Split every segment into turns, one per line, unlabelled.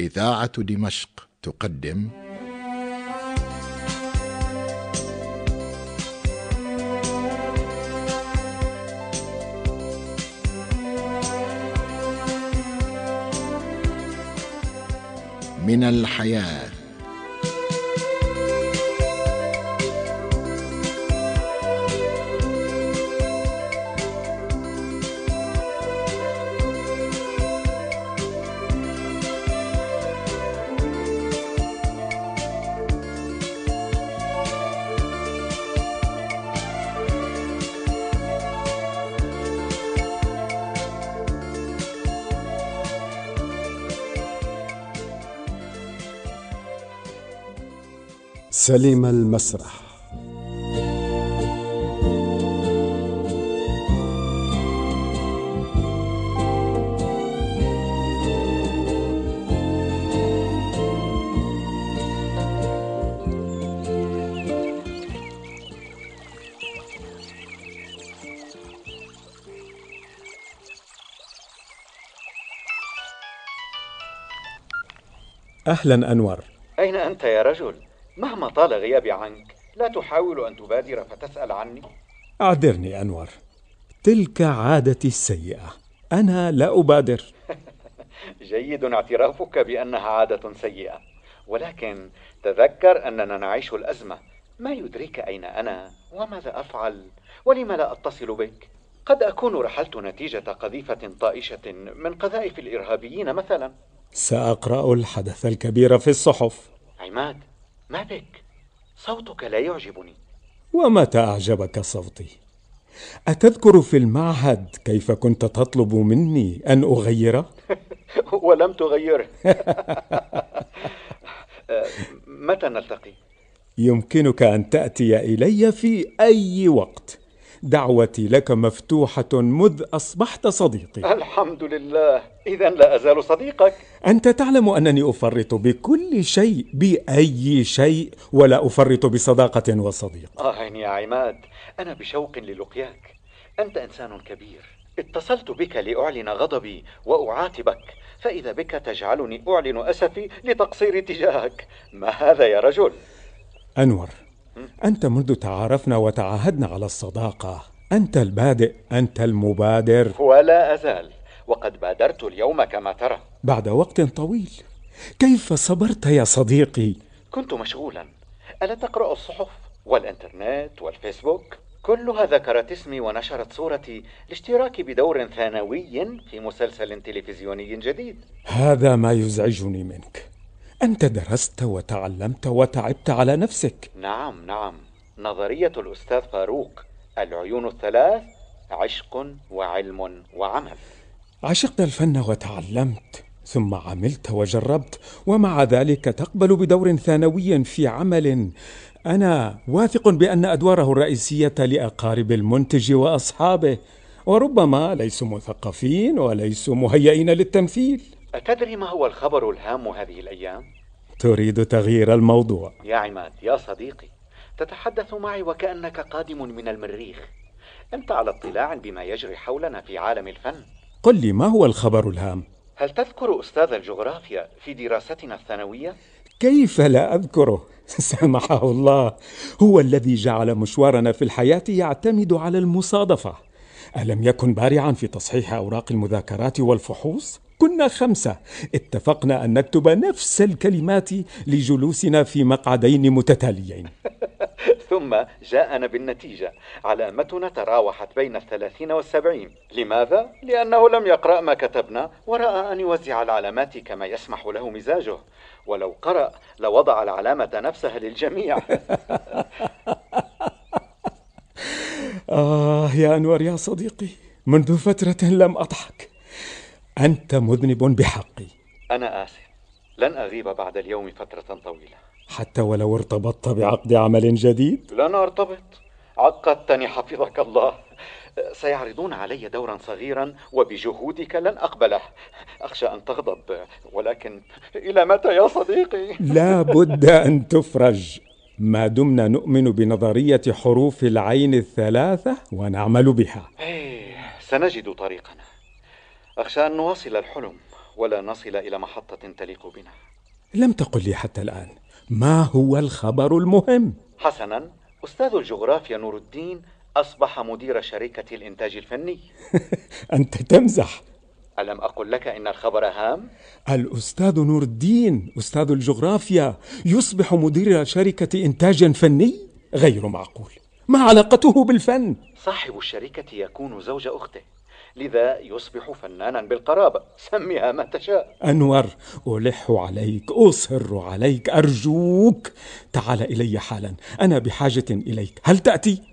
إذاعة دمشق تقدم
من الحياه
سلم المسرح
أهلا أنور
أين أنت يا رجل؟ مهما طال غيابي عنك لا تحاول أن تبادر فتسأل عني
أعذرني أنور تلك عادتي السيئة أنا لا أبادر
جيد اعترافك بأنها عادة سيئة ولكن تذكر أننا نعيش الأزمة ما يدريك أين أنا وماذا أفعل ولم لا أتصل بك قد أكون رحلت نتيجة قذيفة طائشة من قذائف الإرهابيين مثلا
سأقرأ الحدث الكبير في الصحف
عماد ما بك صوتك لا
يعجبني ومتى اعجبك صوتي اتذكر في المعهد كيف كنت تطلب مني ان اغيره
ولم تغيره أه، متى نلتقي
يمكنك ان تاتي الي في اي وقت دعوتي لك مفتوحة مذ أصبحت صديقي
الحمد لله إذا لا أزال صديقك
أنت تعلم أنني أفرط بكل شيء بأي شيء ولا أفرط بصداقة وصديق
آه يا عماد أنا بشوق للقياك أنت إنسان كبير اتصلت بك لأعلن غضبي وأعاتبك فإذا بك تجعلني أعلن أسفي لتقصيري تجاهك ما هذا يا رجل
أنور أنت منذ تعارفنا وتعاهدنا على الصداقة أنت البادئ أنت المبادر
ولا أزال وقد بادرت اليوم كما ترى
بعد وقت طويل كيف صبرت يا صديقي
كنت مشغولا ألا تقرأ الصحف والإنترنت والفيسبوك كلها ذكرت اسمي ونشرت صورتي لاشتراكي بدور ثانوي في مسلسل تلفزيوني جديد
هذا ما يزعجني منك أنت درست وتعلمت وتعبت على نفسك
نعم نعم نظرية الأستاذ فاروق العيون الثلاث عشق وعلم وعمل
عشقت الفن وتعلمت ثم عملت وجربت ومع ذلك تقبل بدور ثانوي في عمل انا واثق بان ادواره الرئيسيه لاقارب المنتج واصحابه وربما ليسوا مثقفين وليسوا مهيئين للتمثيل
أتدري ما هو الخبر الهام هذه الأيام؟
تريد تغيير الموضوع
يا عماد يا صديقي تتحدث معي وكأنك قادم من المريخ أنت على اطلاع بما يجري حولنا في عالم الفن
قل لي ما هو الخبر الهام؟
هل تذكر أستاذ الجغرافيا في دراستنا الثانوية؟
كيف لا أذكره؟ سامحه الله هو الذي جعل مشوارنا في الحياة يعتمد على المصادفة ألم يكن بارعا في تصحيح أوراق المذاكرات والفحوص؟ كنا خمسة اتفقنا أن نكتب نفس الكلمات لجلوسنا في مقعدين متتاليين
ثم جاءنا بالنتيجة علامتنا تراوحت بين الثلاثين والسبعين لماذا؟ لأنه لم يقرأ ما كتبنا ورأى أن يوزع العلامات كما يسمح له مزاجه ولو قرأ لوضع العلامة نفسها للجميع
آه يا أنور يا صديقي منذ فترة لم أضحك أنت مذنب بحقي
أنا آسف لن أغيب بعد اليوم فترة طويلة
حتى ولو ارتبطت بعقد عمل جديد؟
لن أرتبط عقدتني حفظك الله سيعرضون علي دورا صغيرا وبجهودك لن أقبله أخشى أن تغضب ولكن إلى متى يا صديقي؟ لا
بد أن تفرج ما دمنا نؤمن بنظرية حروف العين الثلاثة ونعمل بها إيه،
سنجد طريقنا أخشى أن نواصل الحلم ولا نصل إلى محطة تليق بنا
لم تقل لي حتى الآن ما هو الخبر المهم؟
حسنا أستاذ الجغرافيا نور الدين أصبح مدير شركة الإنتاج الفني
أنت تمزح
ألم أقل لك إن الخبر هام؟
الأستاذ نور الدين أستاذ الجغرافيا يصبح مدير شركة إنتاج فني؟ غير معقول ما علاقته بالفن؟
صاحب الشركة يكون زوج أخته لذا يصبح فنانا بالقرابة سميها ما تشاء
أنور ألح عليك أصر عليك أرجوك تعال إلي حالا أنا بحاجة إليك هل تأتي؟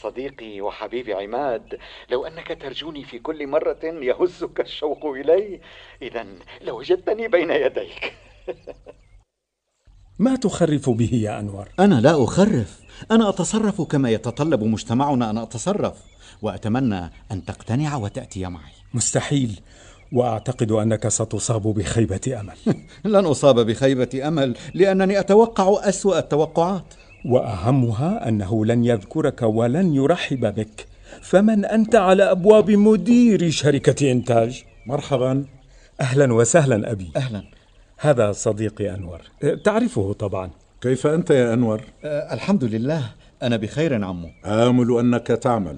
صديقي وحبيبي عماد لو أنك ترجوني في كل مرة يهزك الشوق إلي إذا لوجدتني بين يديك
ما تخرف به يا أنور أنا لا أخرف
أنا أتصرف كما يتطلب مجتمعنا أن أتصرف وأتمنى أن تقتنع
وتأتي معي مستحيل واعتقد انك ستصاب بخيبه امل لن اصاب بخيبه امل لانني اتوقع اسوا التوقعات واهمها انه لن يذكرك ولن يرحب بك فمن انت على ابواب مدير شركه انتاج مرحبا اهلا وسهلا ابي اهلا هذا صديقي أنور أه، تعرفه طبعا كيف أنت يا أنور؟ أه الحمد لله
أنا بخير عمو آمل أنك تعمل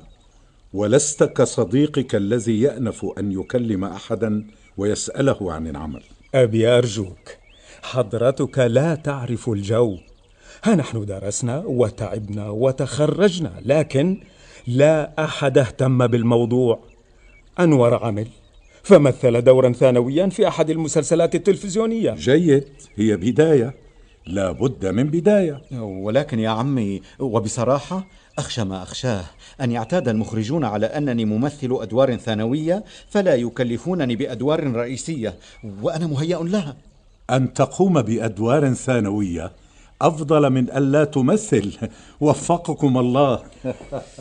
ولست كصديقك الذي يأنف أن يكلم أحدا ويسأله عن العمل أبي أرجوك
حضرتك لا تعرف الجو ها نحن درسنا وتعبنا وتخرجنا لكن لا أحد اهتم بالموضوع أنور عمل فمثل دورا ثانويا في أحد المسلسلات التلفزيونية جيد هي بداية لا بد من بداية ولكن يا عمي
وبصراحة أخشى ما أخشاه أن يعتاد المخرجون على أنني ممثل أدوار ثانوية فلا يكلفونني بأدوار رئيسية وأنا مهيأ لها
أن تقوم بأدوار ثانوية أفضل من ألا تمثل وفقكم الله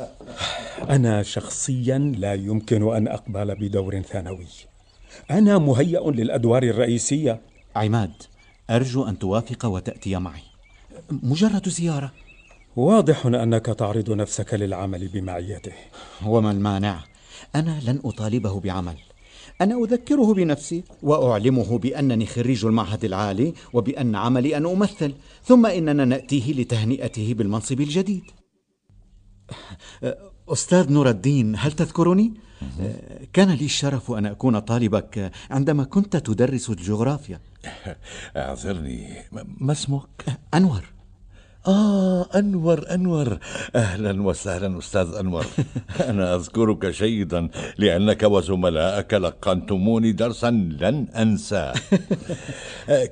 أنا شخصيا لا يمكن أن
أقبل بدور ثانوي أنا مهيأ للأدوار الرئيسية عماد أرجو أن توافق وتأتي معي
مجرد زيارة
واضح أنك تعرض نفسك للعمل بمعيته وما المانع
أنا لن أطالبه بعمل أنا أذكره بنفسي وأعلمه بأنني خريج المعهد العالي وبأن عملي أن أمثل ثم إننا نأتيه لتهنئته بالمنصب الجديد أه، أستاذ نور الدين هل تذكرني؟ أه، كان لي الشرف أن أكون طالبك عندما كنت تدرس الجغرافيا أعذرني
ما اسمك؟ أنور آه أنور أنور أهلا وسهلا أستاذ أنور أنا أذكرك جيدا لأنك وزملائك لقنتموني درسا لن أنساه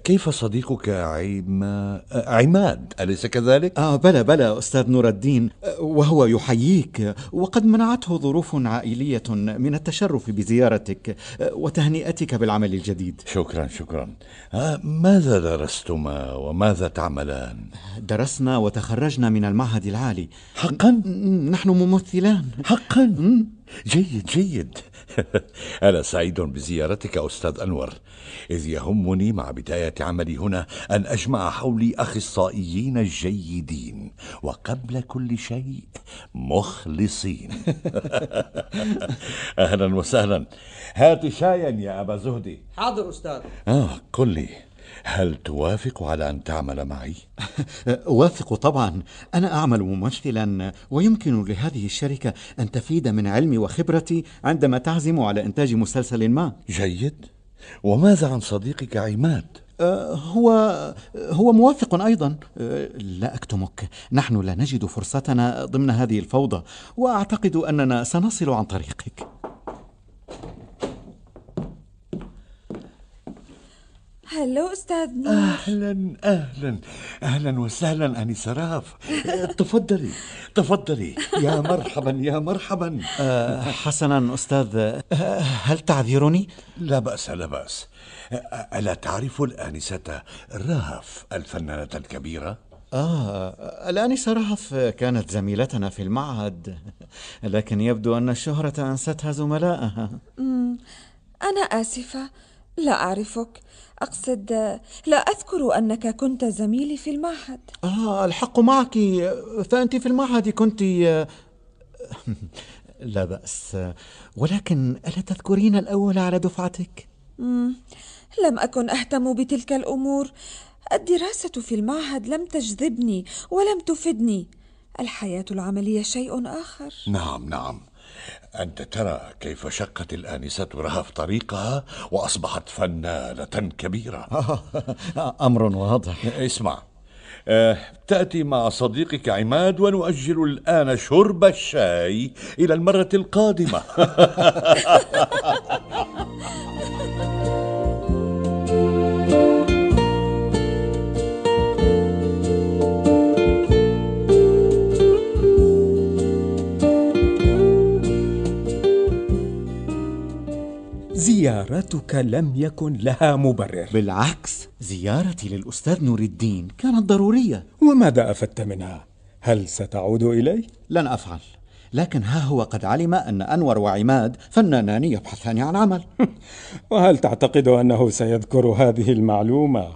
كيف صديقك عم... آه، عماد أليس كذلك؟ آه بلى بلى أستاذ نور الدين آه، وهو يحييك وقد منعته ظروف عائلية من التشرف بزيارتك آه، وتهنئتك بالعمل الجديد شكرا شكرا آه ماذا درستما وماذا تعملان؟ درسنا درسنا وتخرجنا من المعهد العالي حقا؟ نحن ممثلان حقا؟ جيد جيد
أنا سعيد بزيارتك أستاذ أنور إذ يهمني مع بداية عملي هنا أن أجمع حولي أخصائيين جيدين وقبل كل شيء مخلصين أهلا وسهلا هات شايا يا أبا زهدي
حاضر أستاذ
آه قل لي
هل توافق على أن تعمل معي؟ أوافق طبعا أنا أعمل ممثلا ويمكن لهذه الشركة أن تفيد من علمي وخبرتي عندما تعزم على إنتاج مسلسل ما جيد وماذا عن صديقك عماد؟ أه، هو هو موافق ايضا أه، لا اكتمك نحن لا نجد فرصتنا ضمن هذه الفوضى واعتقد اننا سنصل عن طريقك
هلو استاذ نور اهلا
اهلا اهلا وسهلا اني سراف تفضلي تفضلي يا مرحبا يا مرحبا أه، حسنا استاذ أه، هل تعذرني لا باس لا باس الا تعرف الانسه رهف الفنانه الكبيره
آه الآنسة رهف كانت زميلتنا في المعهد لكن يبدو أن الشهرة أنستها زملائها
أنا آسفة لا أعرفك أقصد لا أذكر أنك كنت زميلي في المعهد آه الحق معك فأنت في المعهد كنت
لا بأس ولكن ألا تذكرين الأول على دفعتك؟
مم. لم أكن أهتم بتلك الأمور الدراسة في المعهد لم تجذبني ولم تفدني الحياة العملية شيء آخر
نعم نعم أنت ترى كيف شقت الآنسة رهف طريقها وأصبحت فنانة كبيرة أمر واضح اسمع أه، تأتي مع صديقك عماد ونؤجل الآن شرب الشاي إلى المرة القادمة
زيارتك لم يكن لها مبرر بالعكس زيارتي للأستاذ نور الدين كانت ضرورية وماذا أفدت منها؟ هل ستعود
إلي؟ لن أفعل لكن ها هو قد علم أن أنور وعماد فنانان
يبحثان عن عمل وهل تعتقد أنه سيذكر هذه المعلومة؟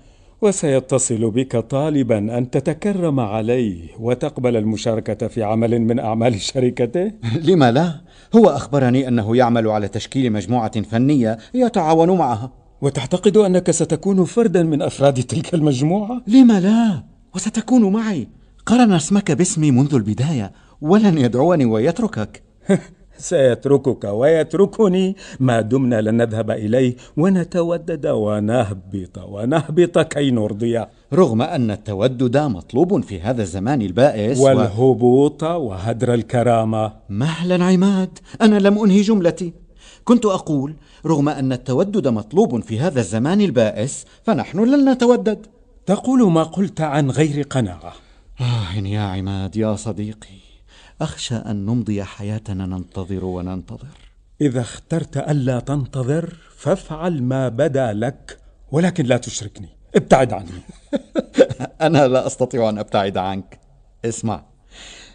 وسيتصل بك طالبا أن تتكرم عليه وتقبل المشاركة في عمل من أعمال شركته؟ لما لا؟ هو أخبرني أنه يعمل على
تشكيل مجموعة فنية يتعاون معها وتعتقد أنك ستكون فردا من أفراد تلك المجموعة؟ لم لا؟ وستكون معي قرن اسمك باسمي منذ
البداية ولن يدعوني ويتركك سيتركك ويتركني ما دمنا لن نذهب اليه ونتودد ونهبط ونهبط كي نرضيه رغم ان التودد مطلوب في هذا الزمان البائس والهبوط و... وهدر الكرامه مهلا
عماد انا لم انهي جملتي كنت اقول رغم ان التودد مطلوب في هذا الزمان البائس فنحن لن نتودد تقول ما قلت عن غير قناعه آه يا عماد يا
صديقي اخشى ان نمضي حياتنا ننتظر وننتظر اذا اخترت الا تنتظر فافعل ما بدا لك ولكن لا تشركني ابتعد عني
انا لا استطيع ان ابتعد عنك اسمع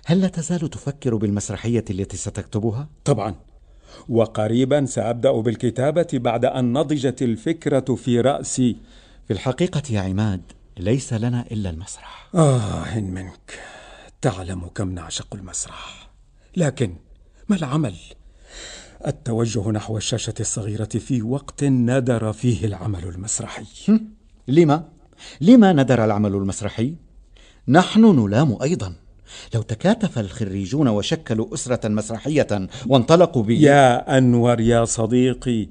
هل لا تزال تفكر بالمسرحيه التي ستكتبها طبعا وقريبا سابدا بالكتابه بعد ان نضجت الفكره في راسي في الحقيقه يا عماد ليس لنا الا المسرح اه منك تعلم كم نعشق المسرح لكن ما العمل التوجه نحو الشاشه الصغيره في وقت ندر فيه العمل المسرحي لما
لما ندر العمل المسرحي نحن نلام ايضا لو تكاتف
الخريجون وشكلوا اسره مسرحيه وانطلقوا ب يا انور يا صديقي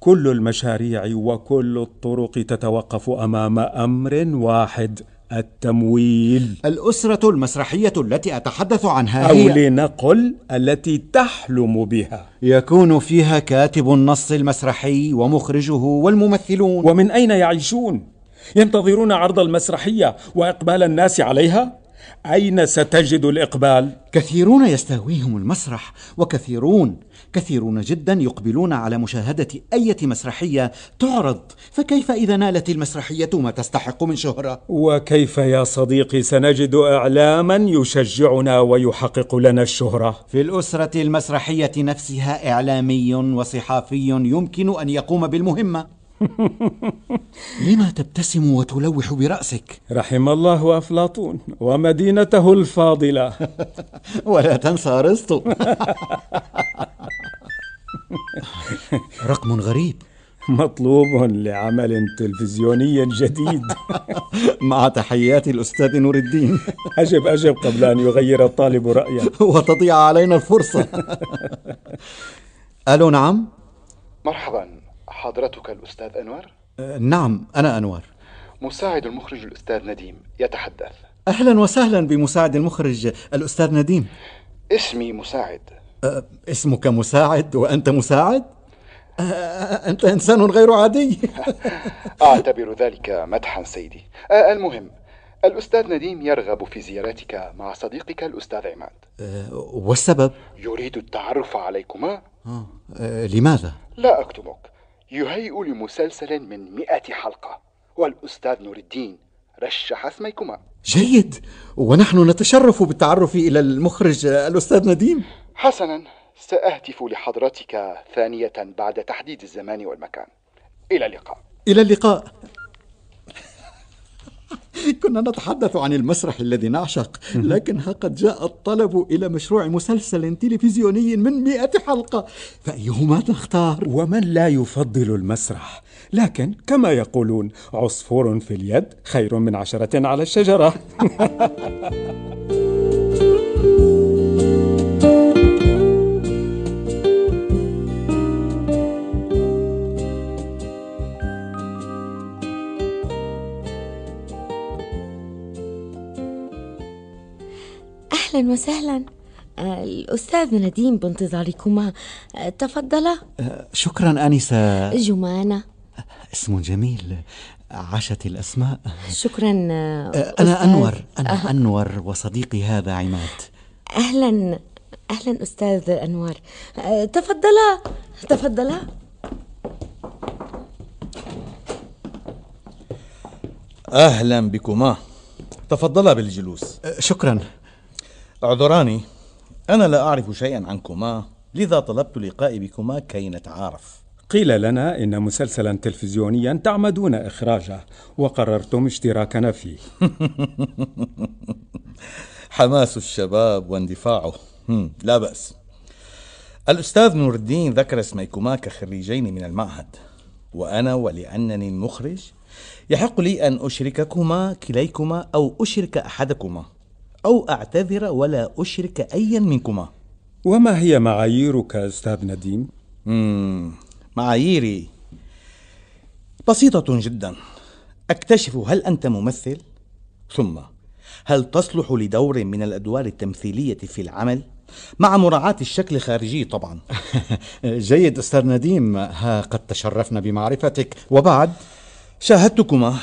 كل المشاريع وكل الطرق تتوقف امام امر واحد التمويل الأسرة المسرحية التي أتحدث عنها أو هي لنقل التي تحلم بها
يكون فيها
كاتب النص المسرحي ومخرجه والممثلون ومن أين يعيشون؟ ينتظرون عرض المسرحية وإقبال الناس عليها؟ أين ستجد الإقبال؟ كثيرون يستهويهم المسرح وكثيرون كثيرون جدا يقبلون
على مشاهدة أي مسرحية تعرض فكيف إذا نالت المسرحية ما تستحق من شهرة؟
وكيف يا صديقي سنجد إعلاما يشجعنا ويحقق لنا الشهرة؟
في الأسرة المسرحية نفسها إعلامي وصحافي
يمكن أن يقوم بالمهمة لما تبتسم وتلوح برأسك؟ رحم الله أفلاطون ومدينته الفاضلة ولا تنسى أرسطو رقم غريب مطلوب لعمل تلفزيوني جديد مع تحيات الأستاذ نور الدين أجب أجب قبل أن يغير
الطالب رأيه وتضيع علينا الفرصة ألو نعم مرحبا حضرتك الأستاذ أنور أه نعم أنا أنور مساعد المخرج الأستاذ نديم يتحدث أهلا وسهلا بمساعد المخرج الأستاذ نديم اسمي مساعد أه، اسمك مساعد وأنت مساعد؟ أه، أه، أنت إنسان غير عادي أعتبر ذلك مدحا سيدي المهم الأستاذ نديم يرغب في زيارتك مع صديقك الأستاذ عماد والسبب؟ يريد التعرف عليكما آه. لماذا؟ لا أكتمك يهيئ لمسلسل من مئة حلقة والأستاذ نور الدين رشح اسميكما جيد ونحن نتشرف بالتعرف إلى المخرج الأستاذ نديم حسنا سأهتف لحضرتك ثانية بعد تحديد الزمان والمكان إلى اللقاء إلى اللقاء كنا نتحدث عن المسرح الذي نعشق لكن ها قد جاء
الطلب إلى مشروع مسلسل تلفزيوني من مئة حلقة فأيهما تختار؟ ومن لا يفضل المسرح لكن كما يقولون عصفور في اليد خير من عشرة على الشجرة
أهلا وسهلا آه، الأستاذ نديم بانتظاركما آه، تفضلا
آه،
شكرا آنسة
جمانة
اسم جميل عاشت الأسماء
شكرا أستاذ. أنا أنور أنا أه.
أنور وصديقي هذا عماد
أهلا أهلا أستاذ أنور تفضلا تفضلا
أهلا بكما تفضلا بالجلوس شكرا اعذراني أنا لا أعرف شيئا عنكما لذا طلبت لقائي بكما كي نتعارف قيل لنا إن مسلسلا تلفزيونيا تعمدون إخراجه وقررتم
اشتراكنا
فيه حماس الشباب واندفاعه لا بأس الأستاذ نور الدين ذكر اسميكما كخريجين من المعهد وأنا ولأنني المخرج يحق لي أن أشرككما كليكما أو أشرك أحدكما أو أعتذر ولا أشرك أيا منكما وما هي معاييرك أستاذ نديم؟ معاييري بسيطة جدا أكتشف هل أنت ممثل؟ ثم هل تصلح لدور من الأدوار التمثيلية في العمل؟ مع مراعاة الشكل الخارجي طبعا جيد أستاذ نديم ها قد تشرفنا بمعرفتك وبعد شاهدتكما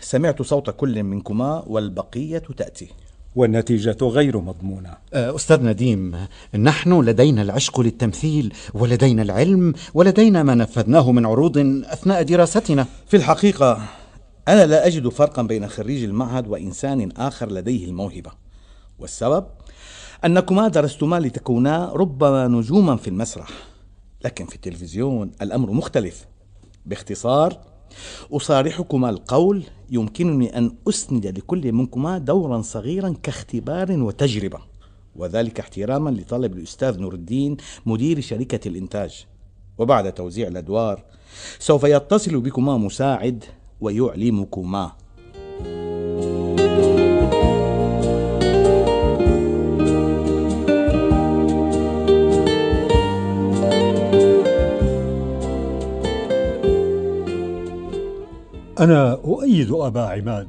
سمعت صوت كل منكما والبقية تأتي والنتيجة غير مضمونة.
أه، أستاذ نديم، نحن لدينا العشق للتمثيل، ولدينا العلم،
ولدينا ما نفذناه من عروض أثناء دراستنا. في الحقيقة أنا لا أجد فرقا بين خريج المعهد وإنسان آخر لديه الموهبة. والسبب أنكما درستما لتكونا ربما نجوما في المسرح، لكن في التلفزيون الأمر مختلف. باختصار أصارحكما القول يمكنني أن أسند لكل منكما دورا صغيرا كاختبار وتجربة وذلك احتراما لطلب الأستاذ نور الدين مدير شركة الإنتاج وبعد توزيع الأدوار سوف يتصل بكما مساعد ويعلمكما thank you
أنا أؤيد أبا عماد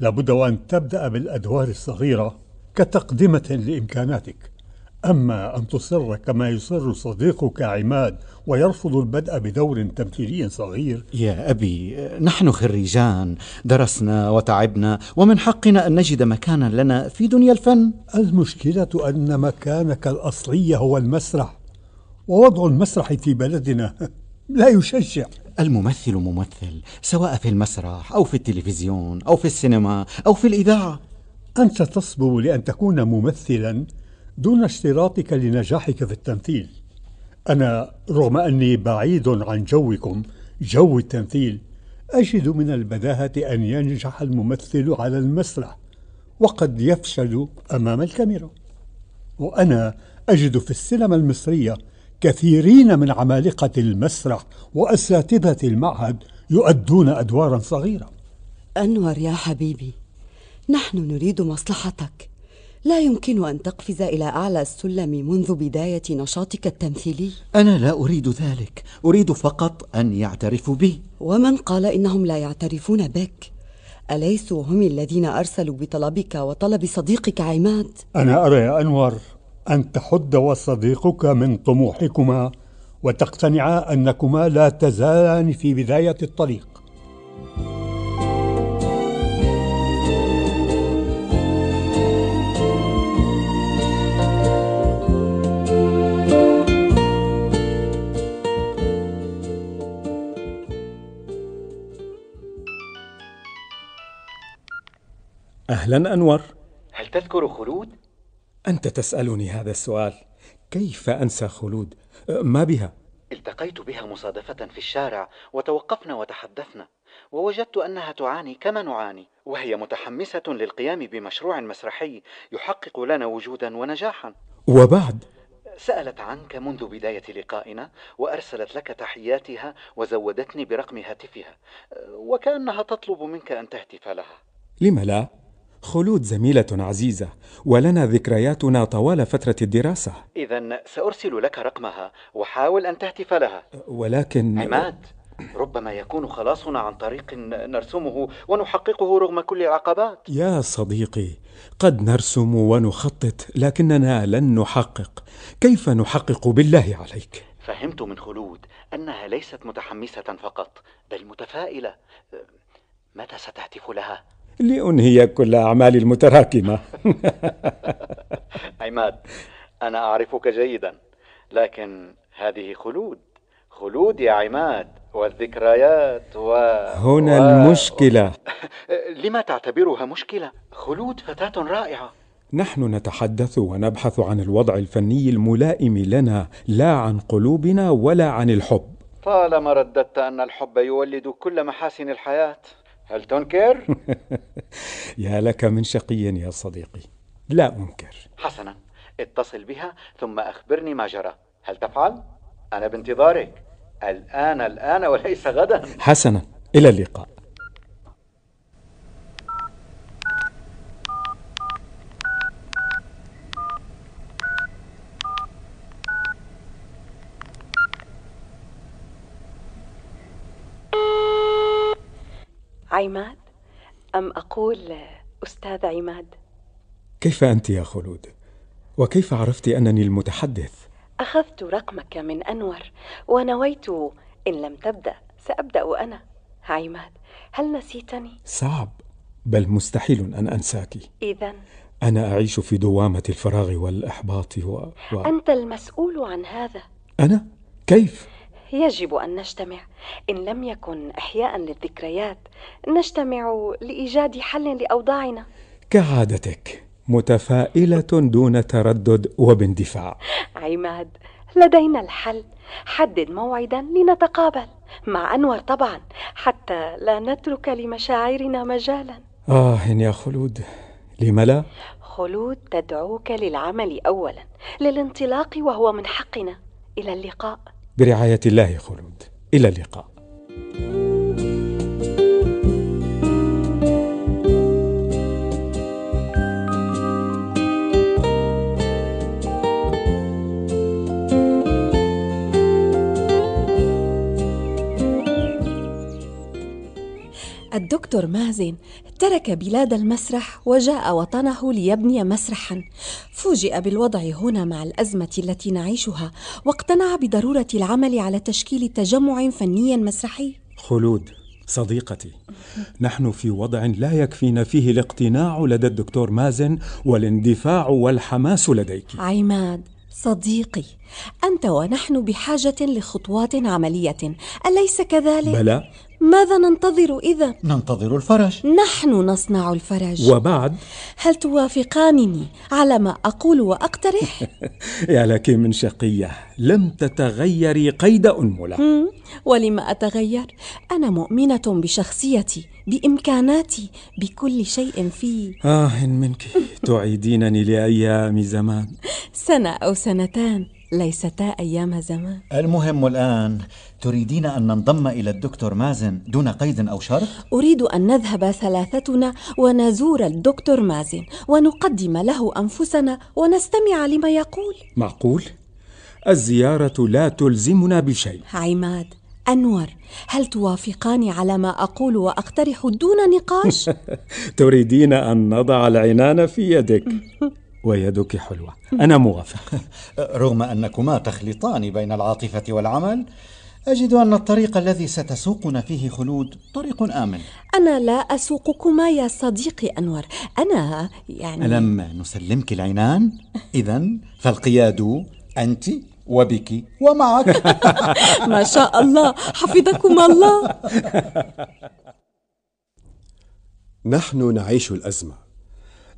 لابد وأن تبدأ بالأدوار الصغيرة كتقدمة لإمكاناتك أما أن تصر كما يصر صديقك عماد ويرفض البدء بدور تمثيلي صغير
يا أبي نحن خريجان درسنا وتعبنا ومن حقنا أن نجد مكانا لنا في دنيا الفن المشكلة
أن مكانك الأصلي هو المسرح ووضع المسرح في بلدنا لا يشجع الممثل ممثل سواء في المسرح او في
التلفزيون او في السينما
او في الاذاعه انت تصبو لان تكون ممثلا دون اشتراطك لنجاحك في التمثيل انا رغم اني بعيد عن جوكم جو التمثيل اجد من البداهه ان ينجح الممثل على المسرح وقد يفشل امام الكاميرا وانا اجد في السينما المصريه كثيرين من عمالقة المسرح وأساتذة المعهد يؤدون أدوارا صغيرة
أنور يا حبيبي نحن نريد مصلحتك لا يمكن أن تقفز إلى أعلى السلم منذ بداية نشاطك التمثيلي
أنا لا أريد ذلك أريد فقط أن يعترفوا بي
ومن قال إنهم لا يعترفون بك أليسوا هم الذين أرسلوا بطلبك وطلب صديقك عماد
أنا أرى يا أنور أن تحد وصديقك من طموحكما وتقتنعا أنكما لا تزالان في بداية الطريق
أهلا أنور
هل تذكر خلود؟
أنت تسألني هذا السؤال كيف أنسى خلود؟ أه، ما بها؟
التقيت بها مصادفة في الشارع وتوقفنا وتحدثنا ووجدت أنها تعاني كما نعاني وهي متحمسة للقيام بمشروع مسرحي يحقق لنا وجودا ونجاحا وبعد سألت عنك منذ بداية لقائنا وأرسلت لك تحياتها وزودتني برقم هاتفها أه، وكأنها تطلب منك أن تهتف لها
لم لا؟ خلود زميلة عزيزة ولنا ذكرياتنا طوال فترة الدراسة
إذا سأرسل لك رقمها وحاول أن تهتف لها
ولكن عماد
ربما يكون خلاصنا عن طريق نرسمه ونحققه رغم كل العقبات
يا صديقي قد نرسم ونخطط لكننا لن نحقق كيف نحقق بالله عليك
فهمت من خلود انها ليست متحمسه فقط بل متفائله متى ستهتف لها
لأنهي كل أعمالي المتراكمة
عماد أنا أعرفك جيدا لكن هذه خلود خلود يا عماد والذكريات و
هنا و... المشكلة
لما تعتبرها مشكلة؟ خلود فتاة رائعة
نحن نتحدث ونبحث عن الوضع الفني الملائم لنا لا عن قلوبنا ولا عن الحب
طالما رددت أن الحب يولد كل محاسن الحياة هل تنكر؟
يا لك من شقي يا صديقي لا أنكر
حسنا اتصل بها ثم أخبرني ما جرى هل تفعل؟ أنا بانتظارك الآن الآن وليس غدا
حسنا إلى اللقاء
عماد أم أقول أستاذ عماد؟
كيف أنت يا خلود؟ وكيف عرفت أنني المتحدث؟
أخذت رقمك من أنور ونويت إن لم تبدأ سأبدأ أنا عماد هل نسيتني؟
صعب بل مستحيل أن أنساك إذا أنا أعيش في دوامة الفراغ والإحباط و... و... أنت
المسؤول عن هذا
أنا؟ كيف؟
يجب ان نجتمع ان لم يكن احياء للذكريات نجتمع لايجاد حل لاوضاعنا
كعادتك متفائله دون تردد وباندفاع
عماد لدينا الحل حدد موعدا لنتقابل مع انور طبعا حتى لا نترك لمشاعرنا مجالا
اه يا خلود لم لا
خلود تدعوك للعمل اولا للانطلاق وهو من حقنا الى اللقاء
برعاية الله خلود إلى اللقاء thank you
الدكتور مازن ترك بلاد المسرح وجاء وطنه ليبني مسرحا فوجئ بالوضع هنا مع الازمه التي نعيشها واقتنع بضروره العمل على تشكيل تجمع فني مسرحي
خلود صديقتي نحن في وضع لا يكفينا فيه الاقتناع لدى الدكتور مازن والاندفاع والحماس لديك
عماد صديقي انت ونحن بحاجه لخطوات عمليه اليس كذلك بلى ماذا ننتظر إذا؟
ننتظر الفرج
نحن نصنع الفرج وبعد هل توافقانني على ما أقول وأقترح؟
يا لك من شقية لم تتغيري قيد أنملة
ولم أتغير؟ أنا مؤمنة بشخصيتي بإمكاناتي بكل شيء فيه
آه منك تعيدينني لأيام زمان
سنة أو سنتان ليستا أيام زمان
المهم الآن تريدين أن ننضم إلى الدكتور مازن دون قيد أو شرط؟
أريد أن نذهب ثلاثتنا ونزور الدكتور مازن ونقدم له أنفسنا ونستمع لما يقول
معقول؟ الزيارة لا تلزمنا بشيء
عماد أنور هل توافقان على ما أقول وأقترح دون نقاش؟
تريدين أن نضع العنان في يدك ويدك حلوة أنا موافق رغم أنكما
تخلطان بين العاطفة والعمل أجد أن الطريق الذي ستسوقنا فيه خلود طريق آمن
أنا لا أسوقكما يا صديقي أنور أنا يعني ألم
نسلمك العنان؟ إذا فالقياد أنت وبك
ومعك
ما شاء
الله حفظكما الله
نحن نعيش الأزمة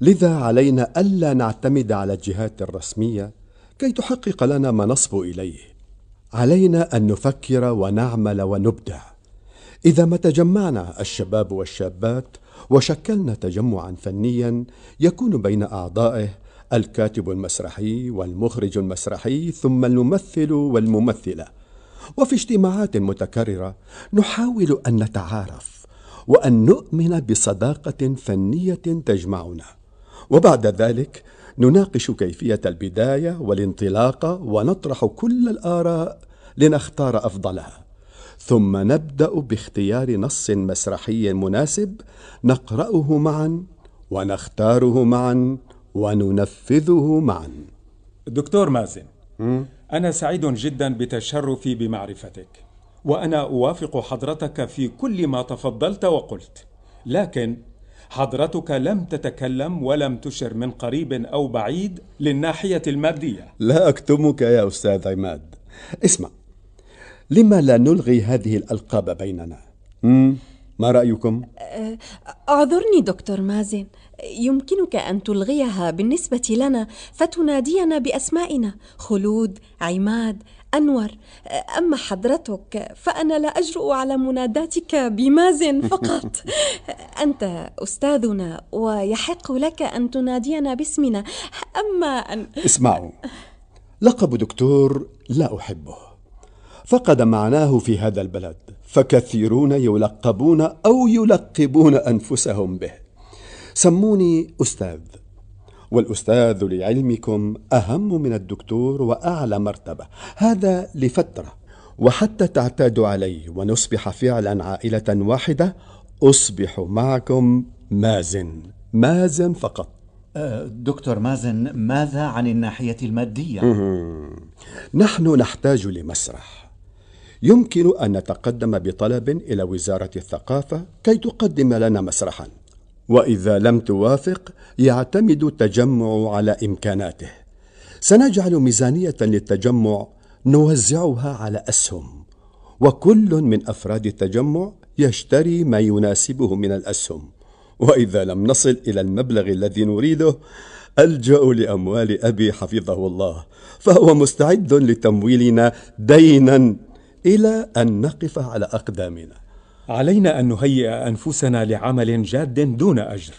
لذا علينا ألا نعتمد على الجهات الرسمية كي تحقق لنا ما نصب إليه علينا أن نفكر ونعمل ونبدع إذا ما تجمعنا الشباب والشابات وشكلنا تجمعا فنيا يكون بين أعضائه الكاتب المسرحي والمخرج المسرحي ثم الممثل والممثله وفي اجتماعات متكرره نحاول ان نتعارف وان نؤمن بصداقه فنيه تجمعنا وبعد ذلك نناقش كيفية البداية والانطلاقة ونطرح كل الآراء لنختار أفضلها ثم نبدأ باختيار نص مسرحي مناسب نقرأه معا ونختاره معا وننفذه معا دكتور مازن
أنا سعيد جدا بتشرفي بمعرفتك وأنا أوافق حضرتك في كل ما تفضلت وقلت لكن حضرتك لم تتكلم ولم تشر من قريب أو بعيد للناحية المادية
لا أكتمك يا أستاذ عماد اسمع لما لا نلغي هذه الألقاب بيننا مم. ما رأيكم؟
أه،
أعذرني دكتور مازن يمكنك أن تلغيها بالنسبة لنا فتنادينا بأسمائنا خلود عماد أنور أما حضرتك فأنا لا أجرؤ على مناداتك بمازن فقط أنت أستاذنا ويحق لك أن تنادينا باسمنا أما أن
اسمعوا لقب دكتور لا أحبه فقد معناه في هذا البلد فكثيرون يلقبون أو يلقبون أنفسهم به سموني أستاذ والاستاذ لعلمكم اهم من الدكتور واعلى مرتبه هذا لفتره وحتى تعتادوا علي ونصبح فعلا عائله واحده اصبح معكم مازن مازن فقط
أه، دكتور مازن ماذا عن
الناحيه الماديه نحن نحتاج لمسرح يمكن ان نتقدم بطلب الى وزاره الثقافه كي تقدم لنا مسرحا واذا لم توافق يعتمد التجمع على امكاناته سنجعل ميزانيه للتجمع نوزعها على اسهم وكل من افراد التجمع يشتري ما يناسبه من الاسهم واذا لم نصل الى المبلغ الذي نريده الجا لاموال ابي حفظه الله فهو مستعد لتمويلنا دينا الى ان نقف على اقدامنا علينا ان نهيئ
انفسنا لعمل جاد دون اجر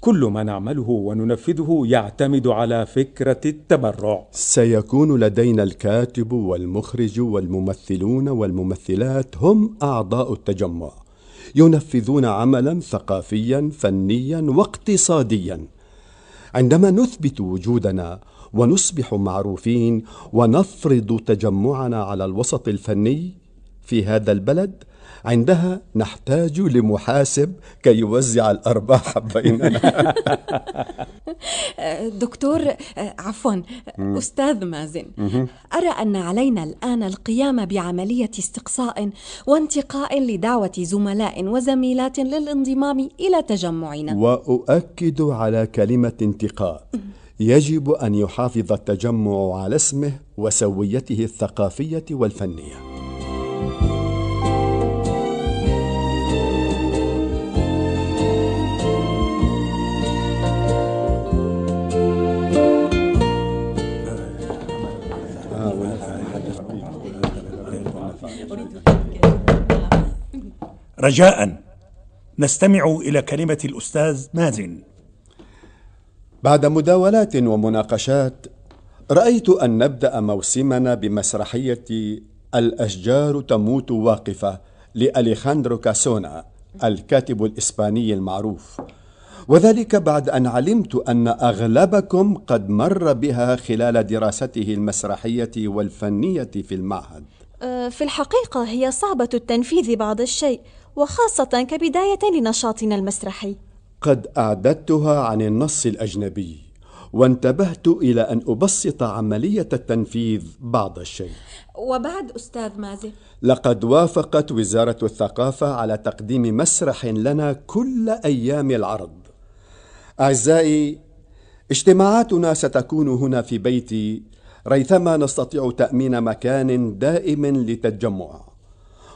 كل ما نعمله وننفذه يعتمد على فكره
التبرع سيكون لدينا الكاتب والمخرج والممثلون والممثلات هم اعضاء التجمع ينفذون عملا ثقافيا فنيا واقتصاديا عندما نثبت وجودنا ونصبح معروفين ونفرض تجمعنا على الوسط الفني في هذا البلد عندها نحتاج لمحاسب كي يوزع الأرباح بيننا
دكتور آه، عفوا أستاذ مازن أرى أن علينا الآن القيام بعملية استقصاء وانتقاء لدعوة زملاء وزميلات للانضمام إلى تجمعنا
وأؤكد على كلمة انتقاء يجب أن يحافظ التجمع على اسمه وسويته الثقافية والفنية
رجاء نستمع إلى كلمة الأستاذ مازن
بعد مداولات ومناقشات رأيت أن نبدأ موسمنا بمسرحية الأشجار تموت واقفة لأليخاندرو كاسونا الكاتب الإسباني المعروف وذلك بعد أن علمت أن أغلبكم قد مر بها خلال دراسته المسرحية والفنية في المعهد
أه، في الحقيقة هي صعبة التنفيذ بعض الشيء وخاصة كبداية لنشاطنا المسرحي
قد أعددتها عن النص الأجنبي وانتبهت إلى أن أبسط عملية التنفيذ بعض الشيء
وبعد أستاذ مازن
لقد وافقت وزارة الثقافة على تقديم مسرح لنا كل أيام العرض أعزائي اجتماعاتنا ستكون هنا في بيتي ريثما نستطيع تأمين مكان دائم للتجمع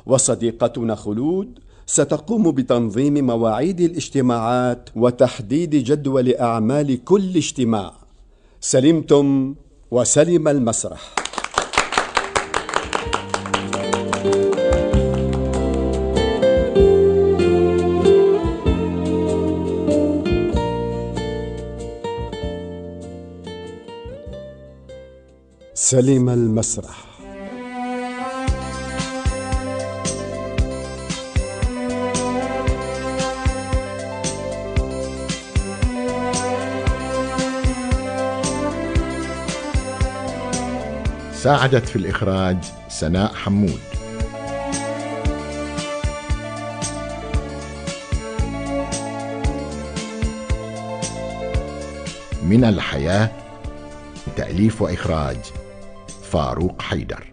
وصديقتنا خلود ستقوم بتنظيم مواعيد الاجتماعات وتحديد جدول أعمال كل اجتماع سلمتم وسلم المسرح سلم المسرح
ساعدت في الإخراج سناء حمود من الحياة
تأليف وإخراج فاروق حيدر